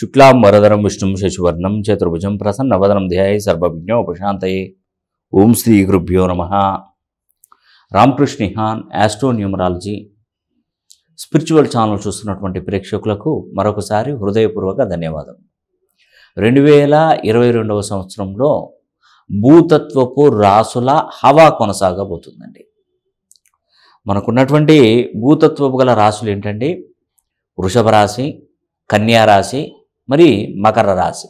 శుక్లాం వరదరం విష్ణుం శశివర్ణం చతుర్భుజం ప్రసన్నవదనం ధ్యాయ సర్వవిజ్ఞోపశాంతయే ఓం శ్రీ గురుభ్యో నమ రామకృష్ణిహాన్ యాస్ట్రో న్యూమరాలజీ స్పిరిచువల్ ఛానల్ చూస్తున్నటువంటి ప్రేక్షకులకు మరొకసారి హృదయపూర్వక ధన్యవాదం రెండు వేల ఇరవై రెండవ సంవత్సరంలో భూతత్వపు రాసుల హవా కొనసాగబోతుందండి మనకున్నటువంటి భూతత్వపు గల రాసులు ఏంటండి వృషభ రాశి కన్యారాశి మరి మకర రాశి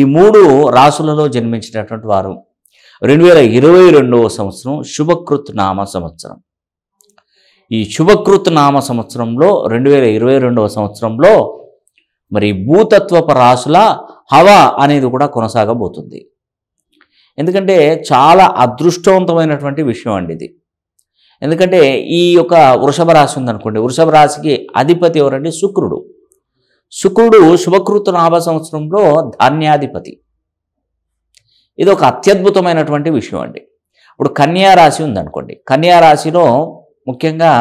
ఈ మూడు రాసులలో జన్మించినటువంటి వారు రెండు వేల ఇరవై రెండవ సంవత్సరం శుభకృత్ నామ సంవత్సరం ఈ శుభకృత్ నామ సంవత్సరంలో రెండు వేల ఇరవై రెండవ సంవత్సరంలో మరి భూతత్వప రాసుల హవా అనేది కూడా కొనసాగబోతుంది ఎందుకంటే చాలా అదృష్టవంతమైనటువంటి విషయం అండి ఇది ఎందుకంటే ఈ యొక్క వృషభ రాశి ఉందనుకోండి వృషభ రాశికి అధిపతి ఎవరండి శుక్రుడు శుక్రుడు శుభకృత నాభ సంవత్సరంలో ధాన్యాధిపతి ఇది ఒక అత్యద్భుతమైనటువంటి విషయం అండి ఇప్పుడు కన్యారాశి ఉందనుకోండి కన్యారాశిలో ముఖ్యంగా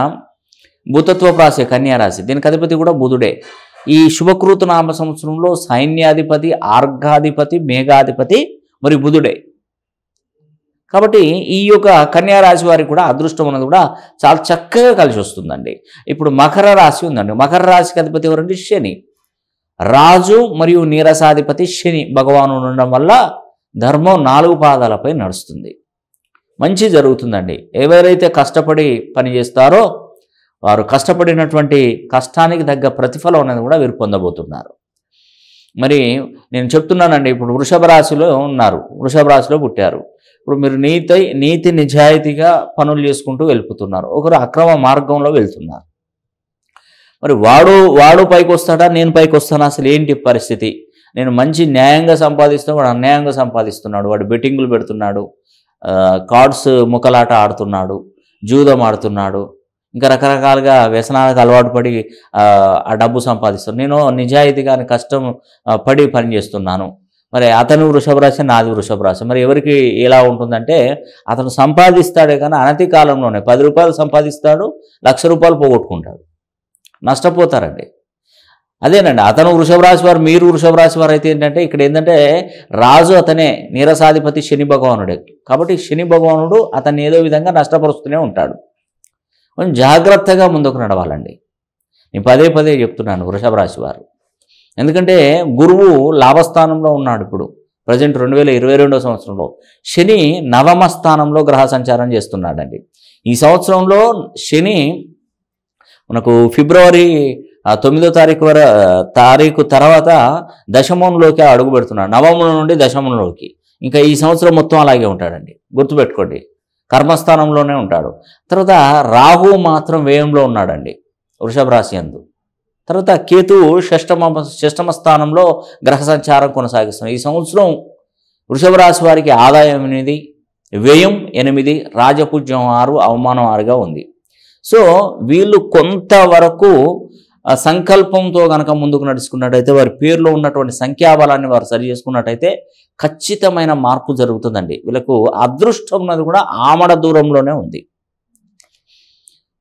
భూతత్వ రాశి కన్యారాశి దీనికి అధిపతి కూడా బుధుడే ఈ శుభకృత నామ సంవత్సరంలో సైన్యాధిపతి ఆర్ఘాధిపతి మేఘాధిపతి మరి బుధుడే కాబట్టి ఈ యొక్క కన్యా రాశి వారికి కూడా అదృష్టం అన్నది కూడా చాలా చక్కగా కలిసి వస్తుందండి ఇప్పుడు మకర రాశి ఉందండి మకర రాశికి అధిపతి ఎవరండి శని రాజు మరియు నీరసాధిపతి శని భగవాను ఉండడం వల్ల ధర్మం నాలుగు పాదాలపై నడుస్తుంది మంచి జరుగుతుందండి ఎవరైతే కష్టపడి పనిచేస్తారో వారు కష్టపడినటువంటి కష్టానికి తగ్గ ప్రతిఫలం అనేది కూడా వీరు పొందబోతున్నారు మరి నేను చెప్తున్నానండి ఇప్పుడు వృషభ రాశిలో ఉన్నారు వృషభ రాశిలో పుట్టారు ఇప్పుడు మీరు నీతి నీతి నిజాయితీగా పనులు చేసుకుంటూ వెళ్ళిపోతున్నారు ఒకరు అక్రమ మార్గంలో వెళ్తున్నారు మరి వాడు వాడు పైకి వస్తాడా నేను పైకి వస్తానా అసలు ఏంటి పరిస్థితి నేను మంచి న్యాయంగా సంపాదిస్తున్నా వాడు అన్యాయంగా సంపాదిస్తున్నాడు వాడు బెట్టింగులు పెడుతున్నాడు కార్డ్స్ ముఖలాట ఆడుతున్నాడు జూదం ఆడుతున్నాడు ఇంకా రకరకాలుగా వ్యసనాలకు అలవాటు పడి ఆ డబ్బు సంపాదిస్తున్నాను నేను నిజాయితీగా కష్టం పడి పనిచేస్తున్నాను మరి అతను వృషభ రాశి నాది వృషభ రాశి మరి ఎవరికి ఎలా ఉంటుందంటే అతను సంపాదిస్తాడే కానీ అనతి కాలంలోనే పది రూపాయలు సంపాదిస్తాడు లక్ష రూపాయలు పోగొట్టుకుంటాడు నష్టపోతారండి అదేనండి అతను వృషభ రాశి వారు మీరు వృషభ రాశి వారు అయితే ఏంటంటే ఇక్కడ ఏంటంటే రాజు అతనే నీరసాధిపతి శని భగవానుడే కాబట్టి శని భగవానుడు అతన్ని ఏదో విధంగా నష్టపరుస్తూనే ఉంటాడు కొంచెం జాగ్రత్తగా ముందుకు నడవాలండి నేను పదే పదే చెప్తున్నాను వృషభ రాశి వారు ఎందుకంటే గురువు లాభస్థానంలో ఉన్నాడు ఇప్పుడు ప్రజెంట్ రెండు వేల ఇరవై రెండో సంవత్సరంలో శని నవమ స్థానంలో గ్రహ సంచారం చేస్తున్నాడండి ఈ సంవత్సరంలో శని మనకు ఫిబ్రవరి తొమ్మిదో తారీఖు వర తారీఖు తర్వాత దశమంలోకి అడుగు పెడుతున్నాడు నవమం నుండి దశమంలోకి ఇంకా ఈ సంవత్సరం మొత్తం అలాగే ఉంటాడండి గుర్తుపెట్టుకోండి కర్మస్థానంలోనే ఉంటాడు తర్వాత రాహు మాత్రం వ్యయంలో ఉన్నాడండి వృషభ రాశి అందు తర్వాత కేతు షష్టమ షష్టమ స్థానంలో గ్రహ సంచారం కొనసాగిస్తున్నాడు ఈ సంవత్సరం వృషభ రాశి వారికి ఆదాయం ఎనిమిది వ్యయం ఎనిమిది రాజపూజ్యం ఆరు అవమానం ఆరుగా ఉంది సో వీళ్ళు కొంతవరకు సంకల్పంతో గనక ముందుకు నడుచుకున్నట్టయితే వారి పేరులో ఉన్నటువంటి సంఖ్యాబలాన్ని వారు సరి చేసుకున్నట్టయితే ఖచ్చితమైన మార్పు జరుగుతుందండి వీళ్ళకు అదృష్టం ఉన్నది కూడా ఆమడ దూరంలోనే ఉంది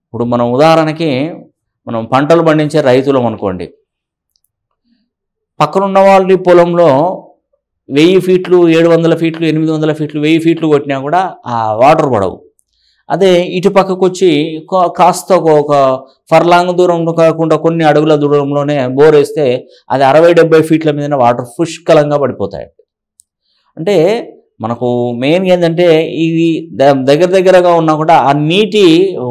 ఇప్పుడు మనం ఉదాహరణకి మనం పంటలు పండించే రైతులం అనుకోండి పక్కనున్న వాళ్ళ పొలంలో వెయ్యి ఫీట్లు ఏడు వందల ఫీట్లు ఎనిమిది వందల ఫీట్లు వెయ్యి ఫీట్లు కొట్టినా కూడా ఆ వాటర్ పడవు అదే ఇటుపక్కకు వచ్చి కాస్త ఒక ఫర్లాంగ్ దూరం కాకుండా కొన్ని అడుగుల దూరంలోనే బోర్ వేస్తే అది అరవై డెబ్బై ఫీట్ల మీద వాటర్ పుష్కలంగా పడిపోతాయి అంటే మనకు మెయిన్ ఏంటంటే ఇది దగ్గర దగ్గరగా ఉన్నా కూడా ఆ నీటి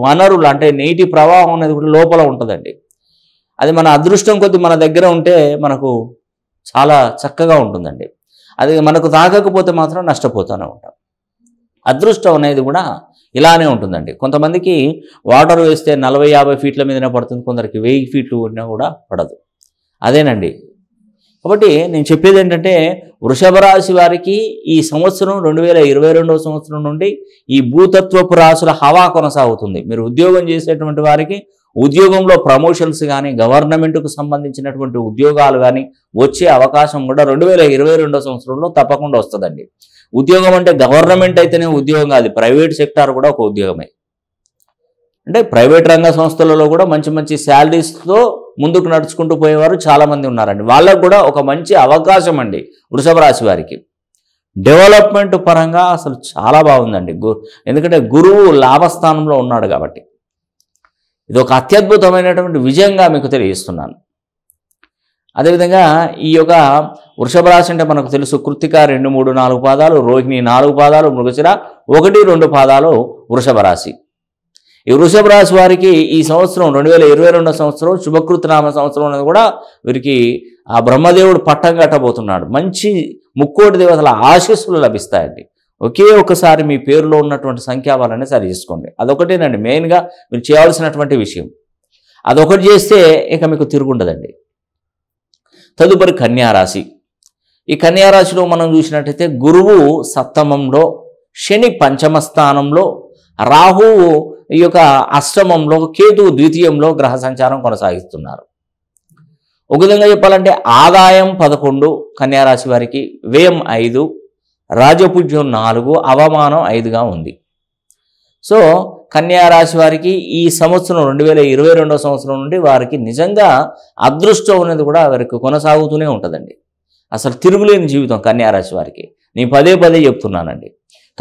వనరులు అంటే నీటి ప్రవాహం అనేది కూడా లోపల ఉంటుందండి అది మన అదృష్టం కొద్ది మన దగ్గర ఉంటే మనకు చాలా చక్కగా ఉంటుందండి అది మనకు తాగకపోతే మాత్రం నష్టపోతూనే ఉంటాం అదృష్టం అనేది కూడా ఇలానే ఉంటుందండి కొంతమందికి వాటర్ వేస్తే నలభై యాభై ఫీట్ల మీదనే పడుతుంది కొందరికి వెయ్యి ఫీట్లు ఉన్నా కూడా పడదు అదేనండి కాబట్టి నేను చెప్పేది ఏంటంటే వృషభ రాశి వారికి ఈ సంవత్సరం రెండు వేల ఇరవై రెండవ సంవత్సరం నుండి ఈ భూతత్వపు రాశుల హవా కొనసాగుతుంది మీరు ఉద్యోగం చేసేటువంటి వారికి ఉద్యోగంలో ప్రమోషన్స్ కానీ గవర్నమెంట్కు సంబంధించినటువంటి ఉద్యోగాలు కానీ వచ్చే అవకాశం కూడా రెండు వేల ఇరవై సంవత్సరంలో తప్పకుండా వస్తుందండి ఉద్యోగం అంటే గవర్నమెంట్ అయితేనే ఉద్యోగం కాదు ప్రైవేట్ సెక్టార్ కూడా ఒక ఉద్యోగమే అంటే ప్రైవేట్ రంగ సంస్థలలో కూడా మంచి మంచి శాలరీస్తో ముందుకు నడుచుకుంటూ పోయేవారు చాలామంది ఉన్నారండి వాళ్ళకు కూడా ఒక మంచి అవకాశం అండి వృషభ రాశి వారికి డెవలప్మెంట్ పరంగా అసలు చాలా బాగుందండి ఎందుకంటే గురువు లాభస్థానంలో ఉన్నాడు కాబట్టి ఇది ఒక అత్యద్భుతమైనటువంటి విజయంగా మీకు తెలియజేస్తున్నాను అదేవిధంగా ఈ యొక్క వృషభ రాశి అంటే మనకు తెలుసు కృత్తిక రెండు మూడు నాలుగు పాదాలు రోహిణి నాలుగు పాదాలు మృగశిర ఒకటి రెండు పాదాలు వృషభ రాశి ఈ వృషభ రాశి వారికి ఈ సంవత్సరం రెండు వేల ఇరవై రెండో సంవత్సరం నామ సంవత్సరం అనేది కూడా వీరికి ఆ బ్రహ్మదేవుడు పట్టం కట్టబోతున్నాడు మంచి ముక్కోటి దేవతల ఆశీస్సులు లభిస్తాయండి ఒకే ఒకసారి మీ పేరులో ఉన్నటువంటి సంఖ్యాబలాన్ని సరి చేసుకోండి అదొకటేనండి మెయిన్గా మీరు చేయాల్సినటువంటి విషయం అదొకటి చేస్తే ఇక మీకు తిరుగుండదండి తదుపరి కన్యారాశి ఈ కన్యారాశిలో మనం చూసినట్టయితే గురువు సప్తమంలో శని పంచమ స్థానంలో రాహువు ఈ యొక్క అష్టమంలో కేతు ద్వితీయంలో గ్రహ సంచారం కొనసాగిస్తున్నారు ఒక విధంగా చెప్పాలంటే ఆదాయం పదకొండు కన్యారాశి వారికి వ్యయం ఐదు రాజపుజ్యం నాలుగు అవమానం ఐదుగా ఉంది సో రాశి వారికి ఈ సంవత్సరం రెండు వేల ఇరవై రెండో సంవత్సరం నుండి వారికి నిజంగా అదృష్టం అనేది కూడా వారికి కొనసాగుతూనే ఉంటుందండి అసలు తిరుగులేని జీవితం కన్యారాశి వారికి నేను పదే పదే చెప్తున్నానండి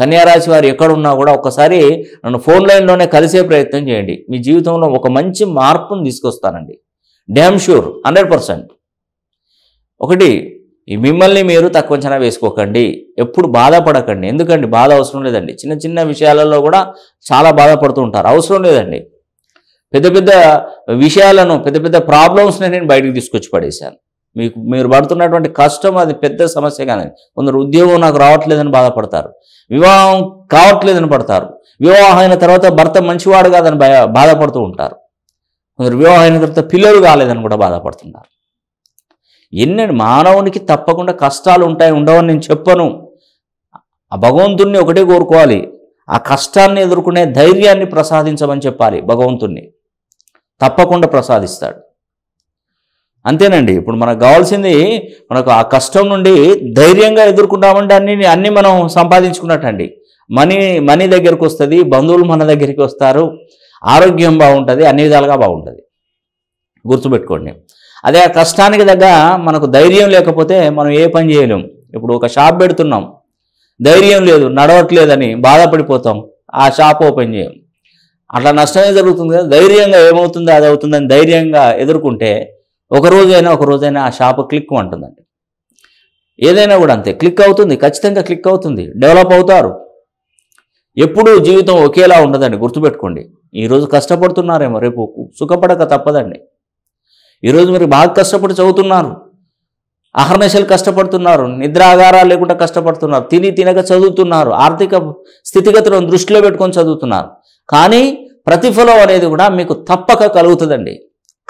కన్యారాశి వారు ఎక్కడున్నా కూడా ఒకసారి నన్ను ఫోన్ లైన్లోనే కలిసే ప్రయత్నం చేయండి మీ జీవితంలో ఒక మంచి మార్పును తీసుకొస్తానండి డ్యామ్ షూర్ హండ్రెడ్ ఒకటి మిమ్మల్ని మీరు తక్కువ అంచనా వేసుకోకండి ఎప్పుడు బాధపడకండి ఎందుకండి బాధ అవసరం లేదండి చిన్న చిన్న విషయాలలో కూడా చాలా బాధపడుతూ ఉంటారు అవసరం లేదండి పెద్ద పెద్ద విషయాలను పెద్ద పెద్ద ప్రాబ్లమ్స్ని నేను బయటకు తీసుకొచ్చి పడేశాను మీకు మీరు పడుతున్నటువంటి కష్టం అది పెద్ద సమస్య కానీ కొందరు ఉద్యోగం నాకు రావట్లేదని బాధపడతారు వివాహం కావట్లేదని పడతారు వివాహం అయిన తర్వాత భర్త మంచివాడు కాదని బాధపడుతూ ఉంటారు కొందరు వివాహం అయిన తర్వాత పిల్లలు కాలేదని కూడా బాధపడుతున్నారు ఎన్ని మానవునికి తప్పకుండా కష్టాలు ఉంటాయి ఉండవని నేను చెప్పను ఆ భగవంతుణ్ణి ఒకటే కోరుకోవాలి ఆ కష్టాన్ని ఎదుర్కొనే ధైర్యాన్ని ప్రసాదించమని చెప్పాలి భగవంతుణ్ణి తప్పకుండా ప్రసాదిస్తాడు అంతేనండి ఇప్పుడు మనకు కావాల్సింది మనకు ఆ కష్టం నుండి ధైర్యంగా ఎదుర్కొంటామంటే అన్ని అన్నీ మనం సంపాదించుకున్నట్టండి మనీ మనీ దగ్గరికి వస్తుంది బంధువులు మన దగ్గరికి వస్తారు ఆరోగ్యం బాగుంటుంది అన్ని విధాలుగా బాగుంటుంది గుర్తుపెట్టుకోండి అదే ఆ కష్టానికి తగ్గ మనకు ధైర్యం లేకపోతే మనం ఏ పని చేయలేం ఇప్పుడు ఒక షాప్ పెడుతున్నాం ధైర్యం లేదు నడవట్లేదని బాధపడిపోతాం ఆ షాప్ ఓపెన్ చేయం అట్లా నష్టమే జరుగుతుంది కదా ధైర్యంగా ఏమవుతుందో అది అవుతుందని ధైర్యంగా ఎదుర్కొంటే ఒక రోజైనా ఒక రోజైనా ఆ షాప్ క్లిక్ అంటుందండి ఏదైనా కూడా అంతే క్లిక్ అవుతుంది ఖచ్చితంగా క్లిక్ అవుతుంది డెవలప్ అవుతారు ఎప్పుడూ జీవితం ఒకేలా ఉండదండి గుర్తుపెట్టుకోండి ఈరోజు కష్టపడుతున్నారేమో రేపు సుఖపడక తప్పదండి ఈరోజు మీరు బాగా కష్టపడి చదువుతున్నారు అహర్నిశలు కష్టపడుతున్నారు నిద్ర ఆధారాలు లేకుండా కష్టపడుతున్నారు తిని తినక చదువుతున్నారు ఆర్థిక స్థితిగతులను దృష్టిలో పెట్టుకొని చదువుతున్నారు కానీ ప్రతిఫలం అనేది కూడా మీకు తప్పక కలుగుతుందండి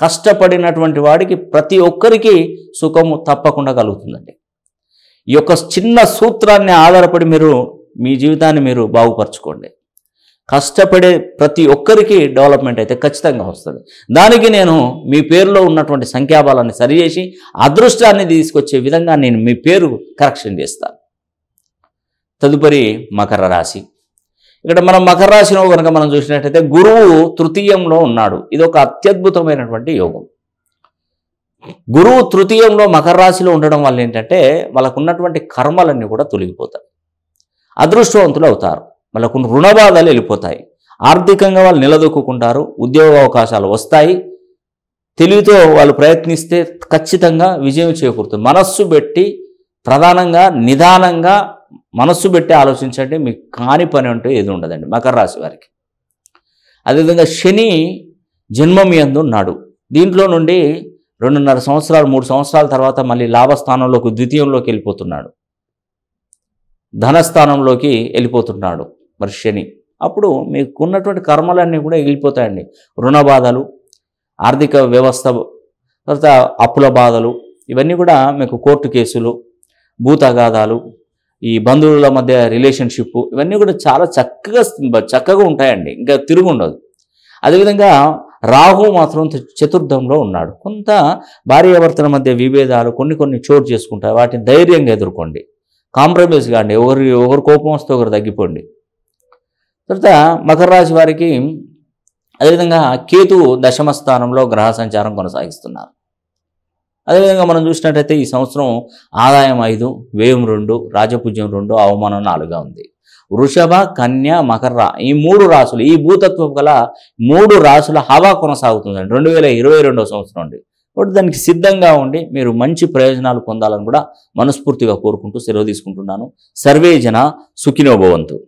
కష్టపడినటువంటి వాడికి ప్రతి ఒక్కరికి సుఖము తప్పకుండా కలుగుతుందండి ఈ యొక్క చిన్న సూత్రాన్ని ఆధారపడి మీరు మీ జీవితాన్ని మీరు బాగుపరచుకోండి కష్టపడే ప్రతి ఒక్కరికి డెవలప్మెంట్ అయితే ఖచ్చితంగా వస్తుంది దానికి నేను మీ పేరులో ఉన్నటువంటి సంఖ్యాబలాన్ని సరిచేసి అదృష్టాన్ని తీసుకొచ్చే విధంగా నేను మీ పేరు కరెక్షన్ చేస్తాను తదుపరి మకర రాశి ఇక్కడ మనం మకర రాశిలో కనుక మనం చూసినట్టయితే గురువు తృతీయంలో ఉన్నాడు ఇది ఒక అత్యద్భుతమైనటువంటి యోగం గురువు తృతీయంలో మకర రాశిలో ఉండడం వల్ల ఏంటంటే వాళ్ళకు ఉన్నటువంటి కర్మలన్నీ కూడా తొలగిపోతాయి అదృష్టవంతులు అవుతారు వాళ్ళకు రుణ బాధలు వెళ్ళిపోతాయి ఆర్థికంగా వాళ్ళు నిలదొక్కుంటారు ఉద్యోగ అవకాశాలు వస్తాయి తెలివితో వాళ్ళు ప్రయత్నిస్తే ఖచ్చితంగా విజయం చేకూరుతుంది మనస్సు పెట్టి ప్రధానంగా నిదానంగా మనస్సు పెట్టి ఆలోచించండి మీకు కాని పని అంటూ ఏది ఉండదండి మకర రాశి వారికి అదేవిధంగా శని జన్మం ఎందు ఉన్నాడు దీంట్లో నుండి రెండున్నర సంవత్సరాలు మూడు సంవత్సరాల తర్వాత మళ్ళీ లాభస్థానంలోకి ద్వితీయంలోకి వెళ్ళిపోతున్నాడు ధనస్థానంలోకి వెళ్ళిపోతున్నాడు మరి శని అప్పుడు మీకున్నటువంటి కర్మలన్నీ కూడా ఎగిలిపోతాయండి రుణ బాధలు ఆర్థిక వ్యవస్థ తర్వాత అప్పుల బాధలు ఇవన్నీ కూడా మీకు కోర్టు కేసులు భూతగాధాలు ఈ బంధువుల మధ్య రిలేషన్షిప్ ఇవన్నీ కూడా చాలా చక్కగా చక్కగా ఉంటాయండి ఇంకా తిరుగు ఉండదు అదేవిధంగా రాహు మాత్రం చతుర్థంలో ఉన్నాడు కొంత భార్యాభర్తల మధ్య విభేదాలు కొన్ని కొన్ని చోటు చేసుకుంటాయి వాటిని ధైర్యంగా ఎదుర్కోండి కాంప్రమైజ్ కాండి ఒకరి ఒకరి కోపం వస్తే ఒకరు తగ్గిపోండి తర్వాత మకర రాశి వారికి అదేవిధంగా కేతు దశమ స్థానంలో గ్రహ సంచారం కొనసాగిస్తున్నారు అదేవిధంగా మనం చూసినట్టయితే ఈ సంవత్సరం ఆదాయం ఐదు వ్యయం రెండు రాజపూజ్యం రెండు అవమానం నాలుగుగా ఉంది వృషభ కన్య మకర ఈ మూడు రాసులు ఈ భూతత్వం గల మూడు రాసుల హవా కొనసాగుతుందండి రెండు వేల ఇరవై రెండవ సంవత్సరం అండి కాబట్టి దానికి సిద్ధంగా ఉండి మీరు మంచి ప్రయోజనాలు పొందాలని కూడా మనస్ఫూర్తిగా కోరుకుంటూ సెలవు తీసుకుంటున్నాను సర్వేజన సుఖినోభవంతు